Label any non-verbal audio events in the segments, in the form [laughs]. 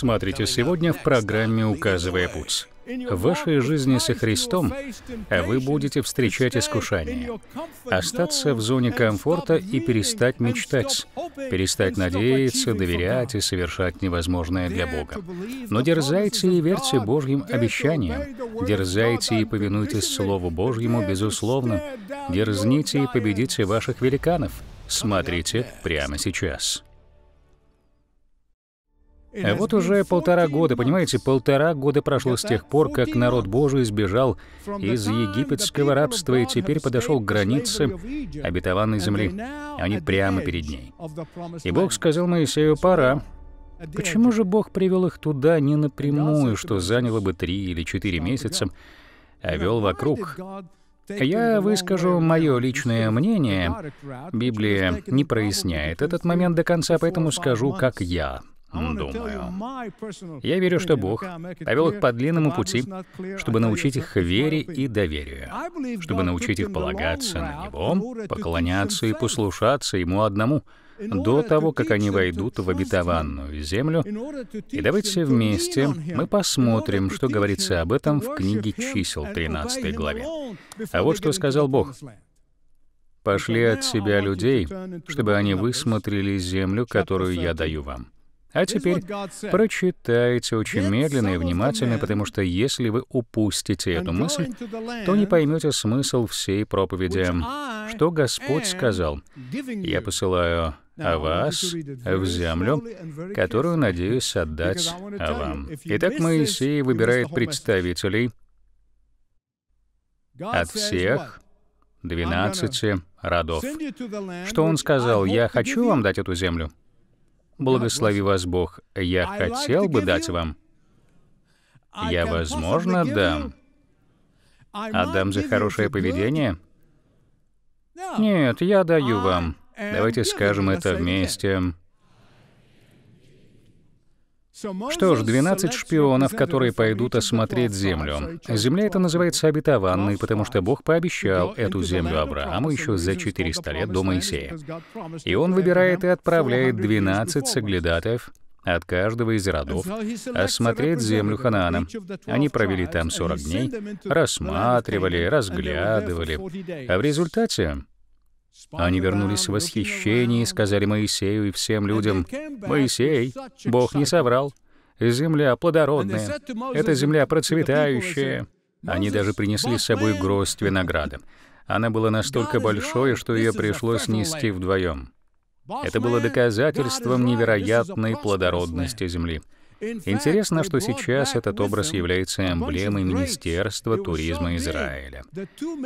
смотрите сегодня в программе «Указывая путь». В вашей жизни со Христом а вы будете встречать искушения, остаться в зоне комфорта и перестать мечтать, перестать надеяться, доверять и совершать невозможное для Бога. Но дерзайте и верьте Божьим обещаниям, дерзайте и повинуйтесь Слову Божьему, безусловно, дерзните и победите ваших великанов. Смотрите прямо сейчас. А вот уже полтора года, понимаете, полтора года прошло с тех пор, как народ Божий сбежал из египетского рабства и теперь подошел к границе обетованной земли. Они прямо перед ней. И Бог сказал Моисею, пора. Почему же Бог привел их туда не напрямую, что заняло бы три или четыре месяца, а вел вокруг? Я выскажу мое личное мнение. Библия не проясняет этот момент до конца, поэтому скажу, как я а Думаю. Я верю, что Бог повел их по длинному пути, чтобы научить их вере и доверию, чтобы научить их полагаться на Него, поклоняться и послушаться Ему одному, до того, как они войдут в обетованную землю. И давайте вместе мы посмотрим, что говорится об этом в книге чисел 13 главе. А вот что сказал Бог пошли от себя людей, чтобы они высмотрели землю, которую я даю вам. А теперь прочитайте очень медленно и внимательно, потому что если вы упустите эту мысль, то не поймете смысл всей проповеди, что Господь сказал. Я посылаю о вас в землю, которую надеюсь отдать вам. Итак, Моисей выбирает представителей от всех двенадцати родов. Что он сказал? «Я хочу вам дать эту землю». Благослови вас Бог. Я хотел бы дать вам. Я, возможно, дам. Отдам а за хорошее поведение? Нет, я даю вам. Давайте скажем это вместе. Что ж, 12 шпионов, которые пойдут осмотреть землю. Земля это называется обетованной, потому что Бог пообещал эту землю Аврааму еще за 400 лет до Моисея. И он выбирает и отправляет 12 соглядатов от каждого из родов, осмотреть землю Ханаана. Они провели там 40 дней, рассматривали, разглядывали. А в результате они вернулись в восхищении и сказали Моисею и всем людям, «Моисей, Бог не соврал, земля плодородная, это земля процветающая». Они даже принесли с собой гроздь винограда. Она была настолько большой, что ее пришлось нести вдвоем. Это было доказательством невероятной плодородности земли. Интересно, что сейчас этот образ является эмблемой Министерства туризма Израиля.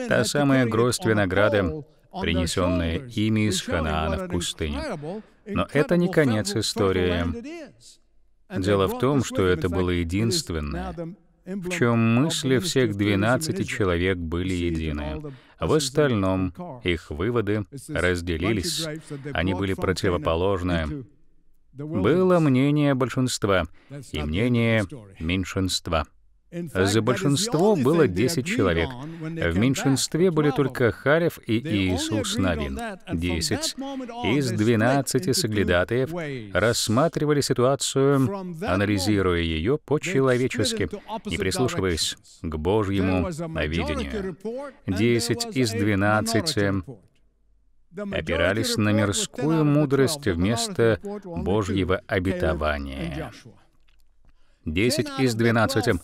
Та самая гроздь винограда, принесенное ими из Ханаана в пустыне. Но это не конец истории. Дело в том, что это было единственное, в чем мысли всех 12 человек были едины. А в остальном их выводы разделились, они были противоположны. Было мнение большинства и мнение меньшинства. За большинство было 10 человек. В меньшинстве были только Харев и Иисус Навин. 10 из 12 соглядатаев рассматривали ситуацию, анализируя ее по-человечески, не прислушиваясь к Божьему видению. 10 из 12 опирались на мирскую мудрость вместо Божьего обетования. 10 из 12.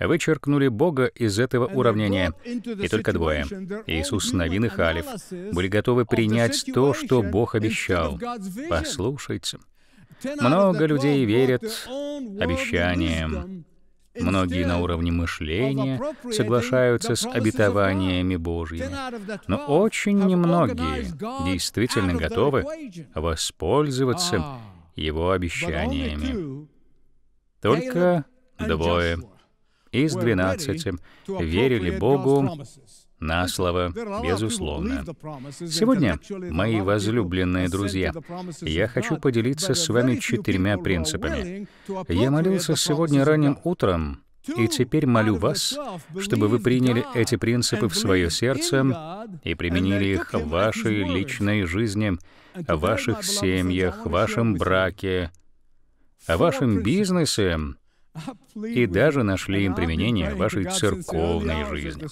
вычеркнули Бога из этого уравнения, и только двое, Иисус Новин и Халиф, были готовы принять то, что Бог обещал. Послушайте. Много людей верят обещаниям. Многие на уровне мышления соглашаются с обетованиями Божьими, но очень немногие действительно готовы воспользоваться ah. его обещаниями. Только двое из двенадцати верили Богу на слово, безусловно. Сегодня, мои возлюбленные друзья, я хочу поделиться с вами четырьмя принципами. Я молился сегодня ранним утром, и теперь молю вас, чтобы вы приняли эти принципы в свое сердце и применили их в вашей личной жизни, в ваших семьях, в вашем браке, о вашем бизнесе и даже нашли им применение в вашей церковной жизни.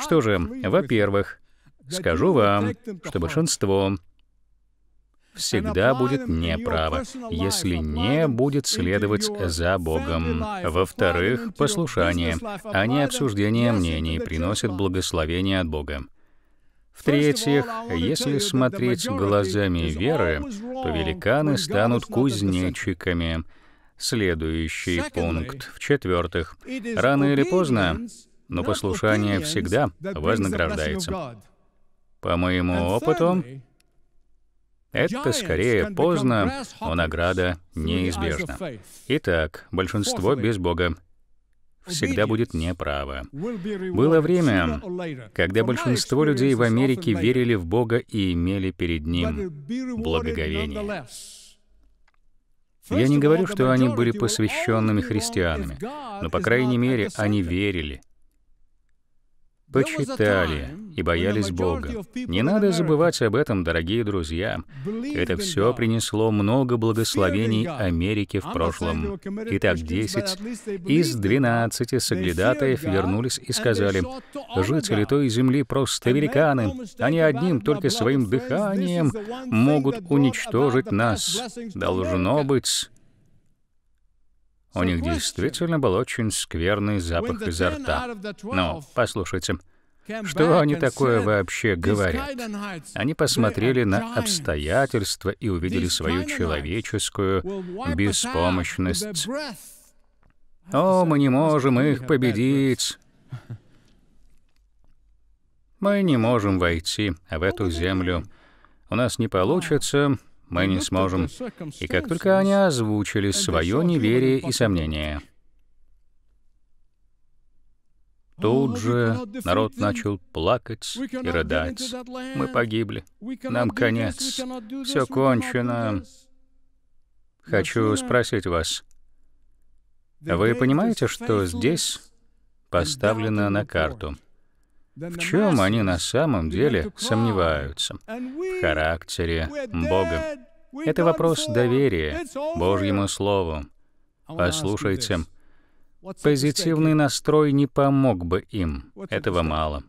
Что же, во-первых, скажу вам, что большинство всегда будет неправо, если не будет следовать за Богом. Во-вторых, послушание, а не обсуждение мнений приносит благословение от Бога. В-третьих, если смотреть глазами веры, то великаны станут кузнечиками. Следующий пункт. В-четвертых, рано или поздно, но послушание всегда вознаграждается. По моему опыту, это скорее поздно, но награда неизбежна. Итак, большинство без Бога всегда будет неправо. Было время, когда большинство людей в Америке верили в Бога и имели перед Ним благоговение. Я не говорю, что они были посвященными христианами, но, по крайней мере, они верили — почитали и боялись Бога. Не надо забывать об этом, дорогие друзья. Это все принесло много благословений Америке в прошлом. Итак, 10 из 12 соглядатаев вернулись и сказали, «Жители той земли просто великаны. Они одним только своим дыханием могут уничтожить нас. Должно быть, у них действительно был очень скверный запах изо рта. Но послушайте, что они такое вообще говорят? Они посмотрели на обстоятельства и увидели свою человеческую беспомощность. «О, мы не можем их победить!» «Мы не можем войти в эту землю. У нас не получится, мы не сможем. И как только они озвучили свое неверие и сомнение, Тут же народ начал плакать и рыдать. Мы погибли. Нам конец. Все кончено. Хочу спросить вас. Вы понимаете, что здесь поставлено на карту? в чем они на самом деле сомневаются? В характере Бога. Это вопрос доверия Божьему Слову. Послушайте, позитивный настрой не помог бы им. Этого мало.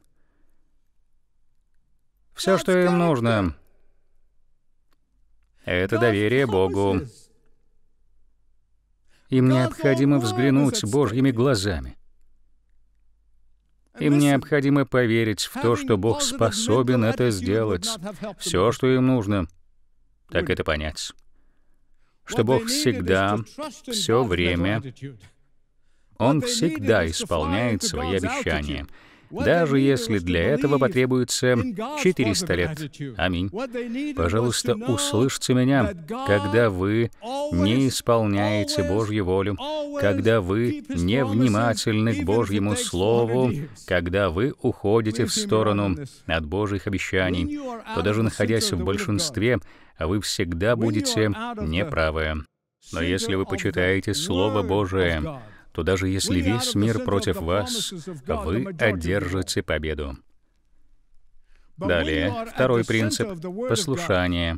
Все, что им нужно, это доверие Богу. Им необходимо взглянуть Божьими глазами. Им необходимо поверить в то, что Бог способен это сделать. Все, что им нужно, так это понять. Что Бог всегда, все время, Он всегда исполняет свои обещания даже если для этого потребуется 400 лет. Аминь. Пожалуйста, услышьте меня, когда вы не исполняете Божью волю, когда вы невнимательны к Божьему Слову, когда вы уходите в сторону от Божьих обещаний, то даже находясь в большинстве, а вы всегда будете неправы. Но если вы почитаете Слово Божие, то даже если весь мир против вас, вы одержите победу. Далее, второй принцип — послушание,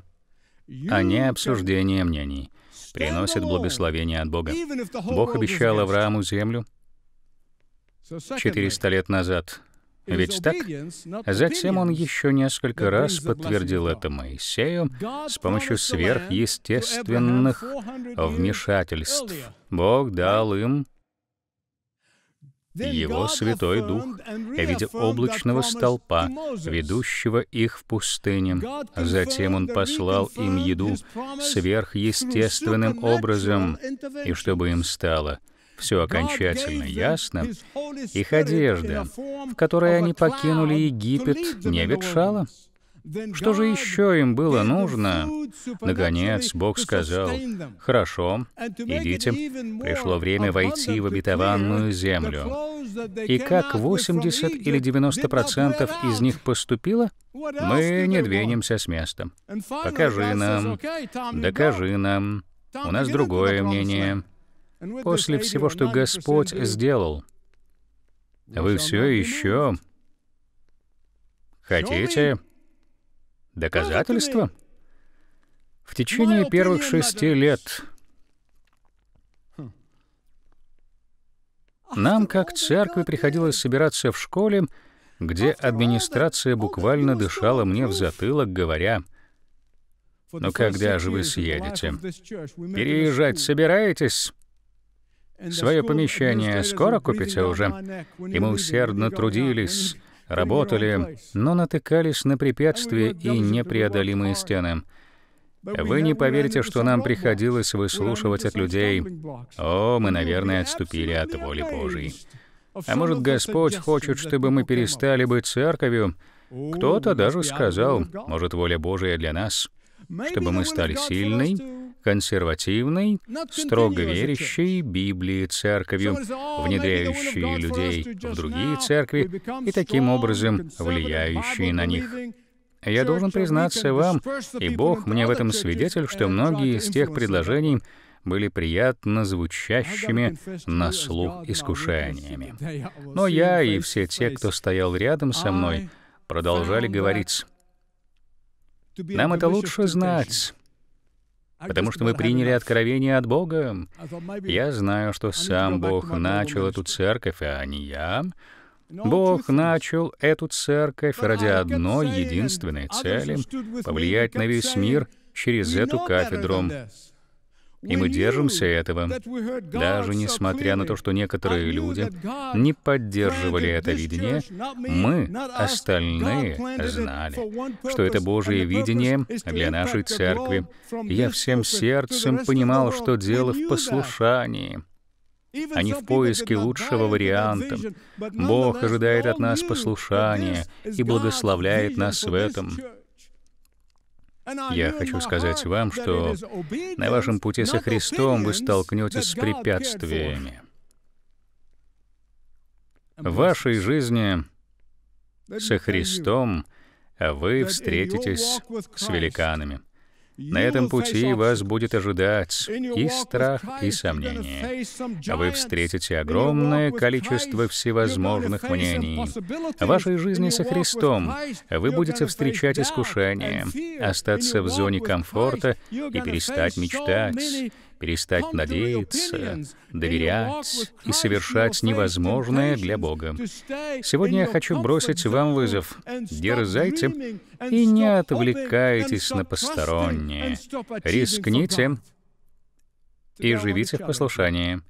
а не обсуждение мнений — приносит благословение от Бога. Бог обещал Аврааму землю 400 лет назад. Ведь так? А затем он еще несколько раз подтвердил это Моисею с помощью сверхъестественных вмешательств. Бог дал им его Святой Дух в виде облачного столпа, ведущего их в пустыне. Затем Он послал им еду сверхъестественным образом, и чтобы им стало все окончательно ясно, их одежда, в которой они покинули Египет, не ветшала. Что же еще им было нужно? Наконец, Бог сказал, «Хорошо, идите, пришло время войти в обетованную землю». И как 80 или 90% из них поступило, мы не двинемся с места. Покажи нам, докажи нам, у нас другое мнение. После всего, что Господь сделал, вы все еще хотите Доказательства? В течение первых шести лет а нам, как церкви, приходилось собираться в школе, где администрация буквально дышала мне в затылок, говоря, "Но «Ну когда же вы съедете? Переезжать собираетесь?» Свое помещение скоро купите уже? И мы усердно трудились, работали, но натыкались на препятствия и непреодолимые стены. Вы не поверите, что нам приходилось выслушивать от людей. О, мы, наверное, отступили от воли Божьей. А может, Господь хочет, чтобы мы перестали быть церковью? Кто-то даже сказал, может, воля Божия для нас, чтобы мы стали сильной, консервативной, строго верящей Библии церковью, внедряющей людей в другие церкви и таким образом влияющие на них. Я должен признаться вам, и Бог мне в этом свидетель, что многие из тех предложений были приятно звучащими на слух искушениями. Но я и все те, кто стоял рядом со мной, продолжали говорить. Нам это лучше знать, потому что мы приняли откровение от Бога. Я знаю, что сам Бог начал эту церковь, а не я. Бог начал эту церковь ради одной единственной цели — повлиять на весь мир через эту кафедру. И мы держимся этого, даже несмотря на то, что некоторые люди не поддерживали это видение, мы, остальные, знали, что это Божие видение для нашей церкви. Я всем сердцем понимал, что дело в послушании — они а в поиске лучшего варианта. Бог ожидает от нас послушания и благословляет нас в этом. Я хочу сказать вам, что на вашем пути со Христом вы столкнетесь с препятствиями. В вашей жизни со Христом а вы встретитесь с великанами. На этом пути вас будет ожидать и страх, и сомнение. А вы встретите огромное количество всевозможных мнений. В вашей жизни со Христом вы будете встречать искушения, остаться в зоне комфорта и перестать мечтать перестать надеяться, доверять и совершать невозможное для Бога. Сегодня я хочу бросить вам вызов. Дерзайте и не отвлекайтесь на постороннее. Рискните и живите в послушании.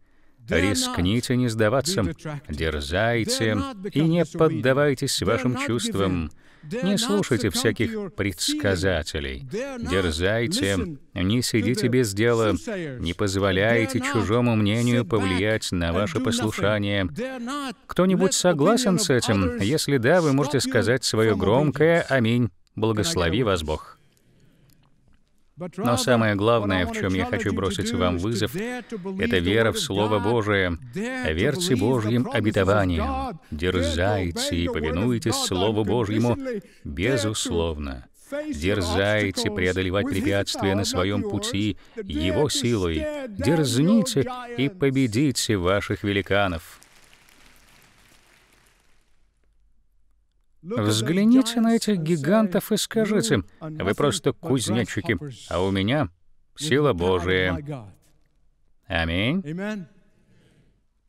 Рискните не сдаваться, дерзайте и не поддавайтесь вашим чувствам. Не слушайте всяких предсказателей. Дерзайте, не сидите без дела, не позволяйте чужому мнению повлиять на ваше послушание. Кто-нибудь согласен с этим? Если да, вы можете сказать свое громкое «Аминь». Благослови вас Бог. Но самое главное, в чем я хочу бросить вам вызов, это вера в Слово Божие. Верьте Божьим обетованиям, дерзайте и повинуйтесь Слову Божьему безусловно. Дерзайте преодолевать препятствия на своем пути Его силой. Дерзните и победите ваших великанов. Взгляните на этих гигантов и скажите, вы просто кузнечики, а у меня сила Божия. Аминь.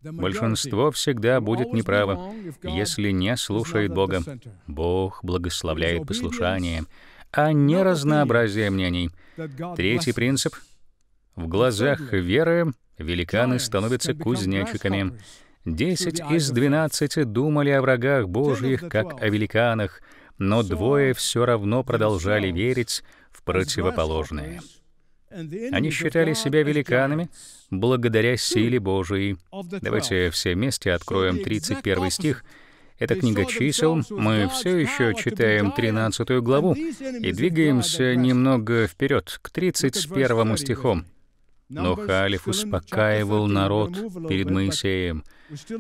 Большинство всегда будет неправо, если не слушает Бога. Бог благословляет послушание, а не разнообразие мнений. Третий принцип. В глазах веры великаны становятся кузнечиками. Десять из двенадцати думали о врагах Божьих, как о великанах, но двое все равно продолжали верить в противоположное. Они считали себя великанами благодаря силе Божией. Давайте все вместе откроем 31 стих. Это книга чисел. Мы все еще читаем 13 главу и двигаемся немного вперед, к 31 стихом. Но Халиф успокаивал народ перед Моисеем.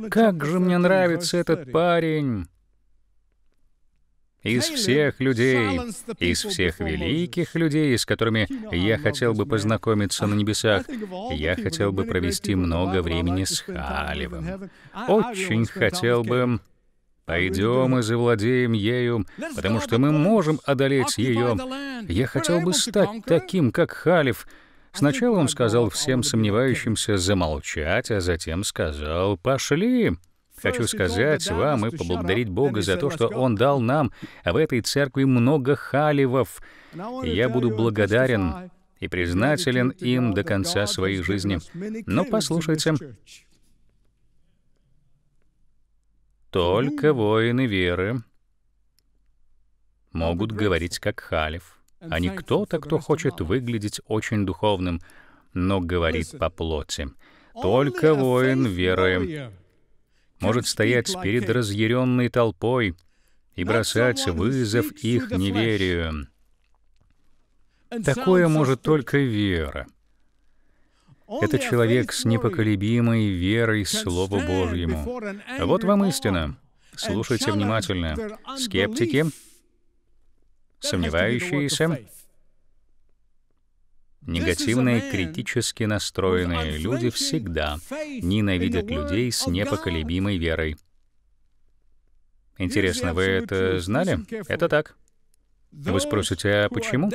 «Как же мне нравится этот парень!» Из всех людей, из всех великих людей, с которыми я хотел бы познакомиться на небесах, я хотел бы провести много времени с Халевым. Очень хотел бы... Пойдем и завладеем ею, потому что мы можем одолеть ее. Я хотел бы стать таким, как халиф." Сначала он сказал всем сомневающимся замолчать, а затем сказал «Пошли!» Хочу сказать вам и поблагодарить Бога за то, что Он дал нам в этой церкви много халивов. Я буду благодарен и признателен им до конца своей жизни. Но послушайте, только воины веры могут говорить как халиф а не кто-то, кто хочет выглядеть очень духовным, но говорит по плоти. Только воин веры может стоять перед разъяренной толпой и бросать вызов их неверию. Такое может только вера. Это человек с непоколебимой верой Слову Божьему. Вот вам истина. Слушайте внимательно. Скептики сомневающиеся, негативные, критически настроенные люди всегда ненавидят людей с непоколебимой верой. Интересно, вы это знали? Это так. Вы спросите, а почему?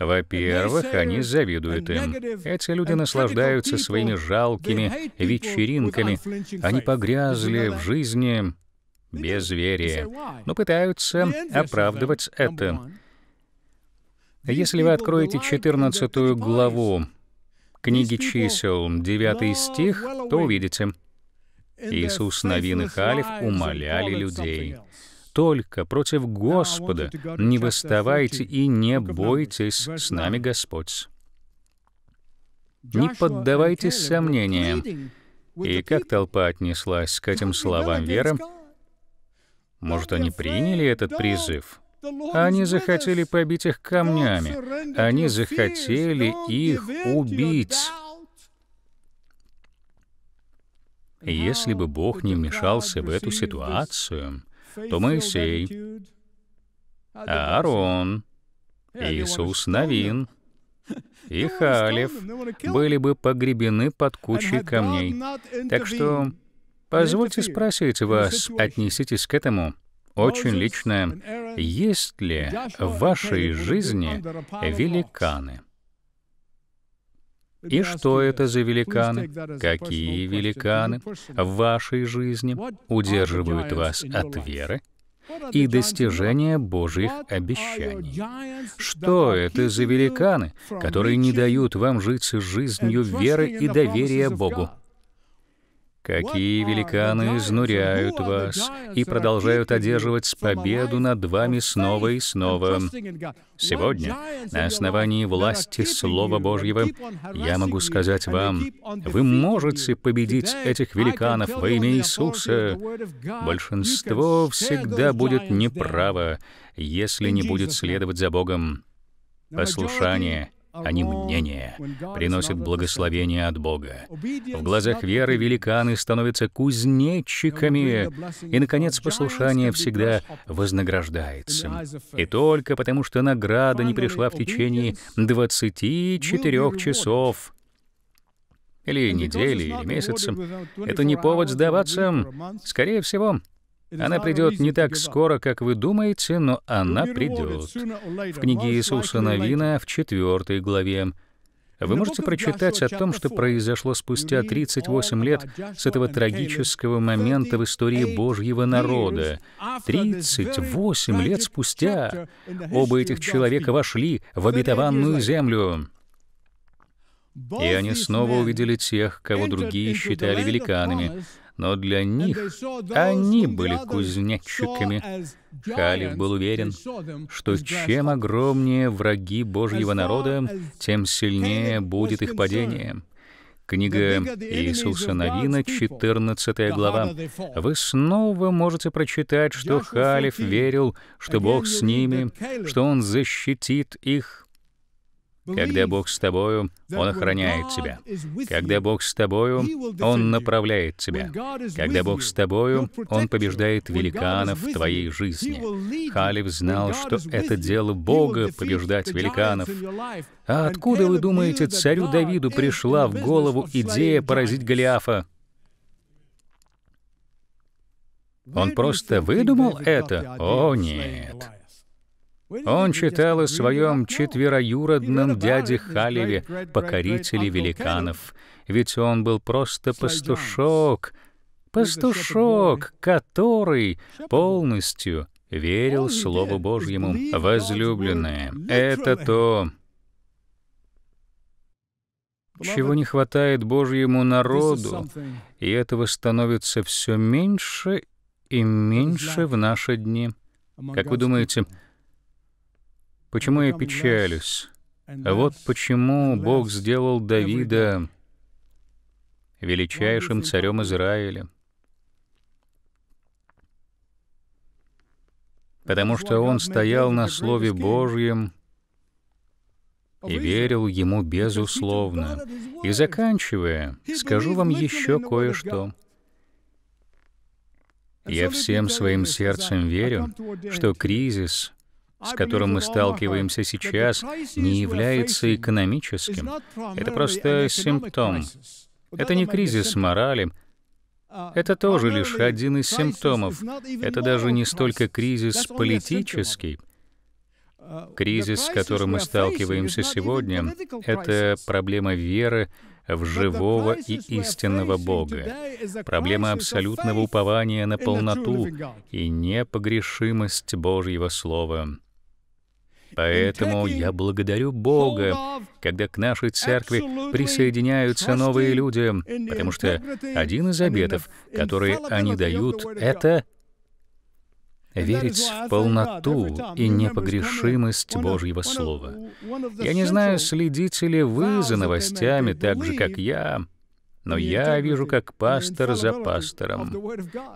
Во-первых, они завидуют им. Эти люди наслаждаются своими жалкими вечеринками. Они погрязли в жизни безверие, но пытаются оправдывать это. Если вы откроете 14 главу книги чисел, 9 стих, то увидите, Иисус Новин и Халев умоляли людей, «Только против Господа не восставайте и не бойтесь, с нами Господь». Не поддавайтесь сомнениям. И как толпа отнеслась к этим словам веры, может, они приняли этот призыв? Они захотели побить их камнями. Они захотели их убить. Если бы Бог не вмешался в эту ситуацию, то Моисей, Аарон, Иисус Навин [laughs] и Халев были бы погребены под кучей камней. Так что Позвольте спросить вас, отнеситесь к этому очень лично, есть ли в вашей жизни великаны? И что это за великаны? Какие великаны в вашей жизни удерживают вас от веры и достижения Божьих обещаний? Что это за великаны, которые не дают вам жить с жизнью веры и доверия Богу? Какие великаны изнуряют вас и продолжают одерживать победу над вами снова и снова. Сегодня, на основании власти Слова Божьего, я могу сказать вам, вы можете победить этих великанов во имя Иисуса. Большинство всегда будет неправо, если не будет следовать за Богом. Послушание — они мнения, приносят благословение от Бога. В глазах веры великаны становятся кузнечиками, и, наконец, послушание всегда вознаграждается. И только потому, что награда не пришла в течение 24 часов, или недели, или месяца, это не повод сдаваться. Скорее всего, она придет не так скоро, как вы думаете, но она придет. В книге Иисуса Новина в 4 главе вы можете прочитать о том, что произошло спустя 38 лет с этого трагического момента в истории Божьего народа. 38 лет спустя оба этих человека вошли в обетованную землю. И они снова увидели тех, кого другие считали великанами, но для них они были кузнечиками. Халиф был уверен, что чем огромнее враги Божьего народа, тем сильнее будет их падение. Книга Иисуса Новина, 14 глава. Вы снова можете прочитать, что Халиф верил, что Бог с ними, что Он защитит их, когда Бог с тобою, Он охраняет тебя. Когда Бог с тобою, Он направляет тебя. Когда Бог с тобою, Он побеждает великанов в твоей жизни. Халев знал, что это дело Бога — побеждать великанов. А откуда, вы думаете, царю Давиду пришла в голову идея поразить Голиафа? Он просто выдумал это? О, нет. Он читал о своем четвероюродном дяде Халеве, покорителе великанов, ведь он был просто пастушок, пастушок, который полностью верил Слову Божьему. Возлюбленное, это то, чего не хватает Божьему народу, и этого становится все меньше и меньше в наши дни. Как вы думаете, Почему я печалюсь? А вот почему Бог сделал Давида величайшим царем Израиля. Потому что он стоял на Слове Божьем и верил ему безусловно. И заканчивая, скажу вам еще кое-что. Я всем своим сердцем верю, что кризис — с которым мы сталкиваемся сейчас, не является экономическим. Это просто симптом. Это не кризис морали, это тоже лишь один из симптомов. Это даже не столько кризис политический. Кризис, с которым мы сталкиваемся сегодня, это проблема веры в живого и истинного Бога, проблема абсолютного упования на полноту и непогрешимость Божьего Слова. Поэтому я благодарю Бога, когда к нашей церкви присоединяются новые люди, потому что один из обетов, который они дают, это верить в полноту и непогрешимость Божьего Слова. Я не знаю, следите ли вы за новостями так же, как я, но я вижу, как пастор за пастором,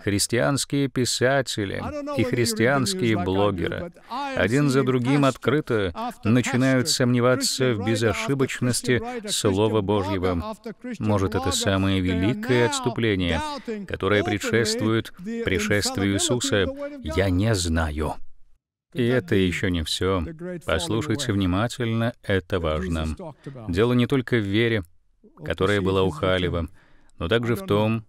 христианские писатели и христианские блогеры один за другим открыто начинают сомневаться в безошибочности Слова Божьего. Может, это самое великое отступление, которое предшествует пришествию Иисуса, я не знаю. И это еще не все. Послушайте внимательно, это важно. Дело не только в вере, которая была у Халева, но также в том,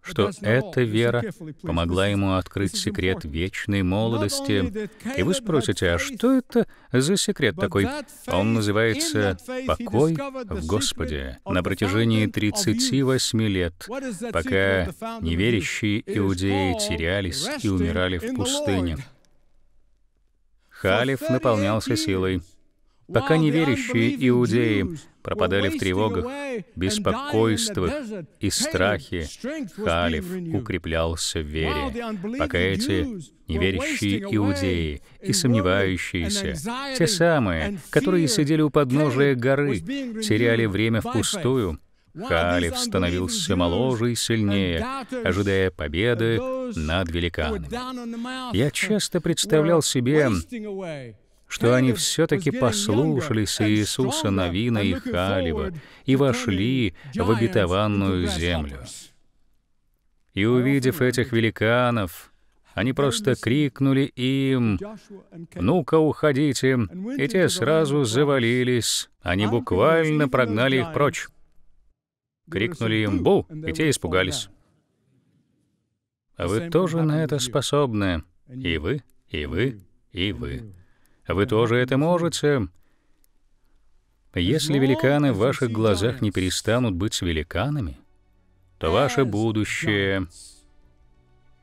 что эта вера помогла ему открыть секрет вечной молодости. И вы спросите, а что это за секрет такой? А он называется «Покой в Господе». На протяжении 38 лет, пока неверящие иудеи терялись и умирали в пустыне, Халиф наполнялся силой. Пока неверящие иудеи пропадали в тревогах, беспокойствах и страхе, Халиф укреплялся в вере. Пока эти неверящие иудеи и сомневающиеся, те самые, которые сидели у подножия горы, теряли время впустую, Халиф становился моложе и сильнее, ожидая победы над великанами. Я часто представлял себе что они все-таки послушались Иисуса Новина и Халива и вошли в обетованную землю. И увидев этих великанов, они просто крикнули им, «Ну-ка, уходите!» И те сразу завалились. Они буквально прогнали их прочь. Крикнули им «Бу!» И те испугались. А вы тоже на это способны. И вы, и вы, и вы. Вы тоже это можете. Если великаны в ваших глазах не перестанут быть великанами, то ваше будущее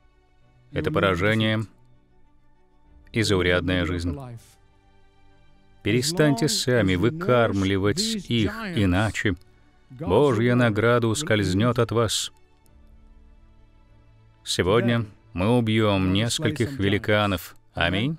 — это поражение и заурядная жизнь. Перестаньте сами выкармливать их, иначе Божья награда ускользнет от вас. Сегодня мы убьем нескольких великанов. Аминь.